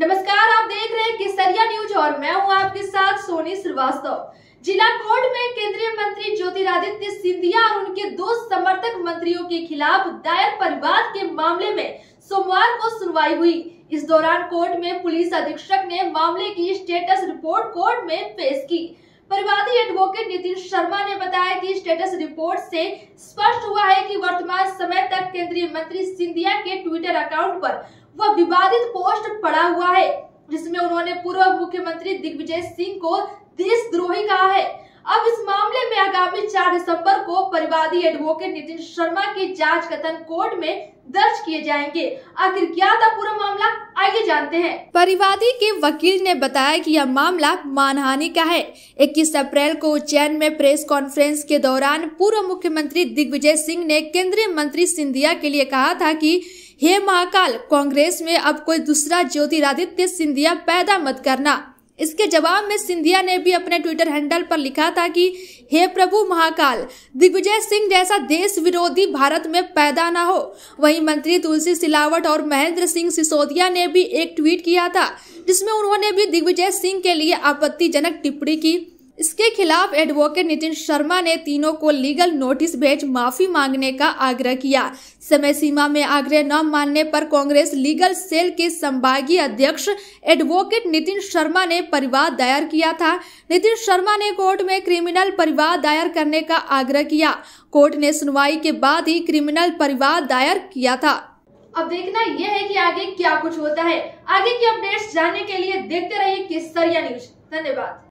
नमस्कार आप देख रहे हैं किसरिया न्यूज और मैं हूं आपके साथ सोनी श्रीवास्तव जिला कोर्ट में केंद्रीय मंत्री ज्योतिरादित्य सिंधिया और उनके दो समर्थक मंत्रियों के खिलाफ दायर परिवाद के मामले में सोमवार को सुनवाई हुई इस दौरान कोर्ट में पुलिस अधीक्षक ने मामले की स्टेटस रिपोर्ट कोर्ट में पेश की परिवादी एडवोकेट नितिन शर्मा ने बताया कि स्टेटस रिपोर्ट से स्पष्ट हुआ है कि वर्तमान समय तक केंद्रीय मंत्री सिंधिया के ट्विटर अकाउंट पर वह विवादित पोस्ट पड़ा हुआ है जिसमें उन्होंने पूर्व मुख्यमंत्री दिग्विजय सिंह को देशद्रोही कहा है अब इस मामले में आगामी 4 दिसंबर को परिवादी एडवोकेट नितिन शर्मा की जांच कथन कोर्ट में दर्ज किए जाएंगे आखिर क्या था पूरा मामला आइए जानते हैं परिवादी के वकील ने बताया कि यह मामला मानहानि का है इक्कीस अप्रैल को उज्जैन में प्रेस कॉन्फ्रेंस के दौरान पूर्व मुख्यमंत्री दिग्विजय सिंह ने केंद्रीय मंत्री सिंधिया के लिए कहा था की हे महाकाल कांग्रेस में अब कोई दूसरा ज्योतिरादित्य सिंधिया पैदा मत करना इसके जवाब में सिंधिया ने भी अपने ट्विटर हैंडल पर लिखा था कि हे प्रभु महाकाल दिग्विजय सिंह जैसा देश विरोधी भारत में पैदा ना हो वहीं मंत्री तुलसी सिलावट और महेंद्र सिंह सिसोदिया ने भी एक ट्वीट किया था जिसमें उन्होंने भी दिग्विजय सिंह के लिए आपत्तिजनक टिप्पणी की इसके खिलाफ एडवोकेट नितिन शर्मा ने तीनों को लीगल नोटिस भेज माफी मांगने का आग्रह किया समय सीमा में आग्रह न मानने पर कांग्रेस लीगल सेल के संभागीय अध्यक्ष एडवोकेट नितिन शर्मा ने परिवाद दायर किया था नितिन शर्मा ने कोर्ट में क्रिमिनल परिवाद दायर करने का आग्रह किया कोर्ट ने सुनवाई के बाद ही क्रिमिनल परिवाद दायर किया था अब देखना यह है कि आगे क्या कुछ होता है आगे की अपडेट्स जानने के लिए देखते रहिए किस न्यूज धन्यवाद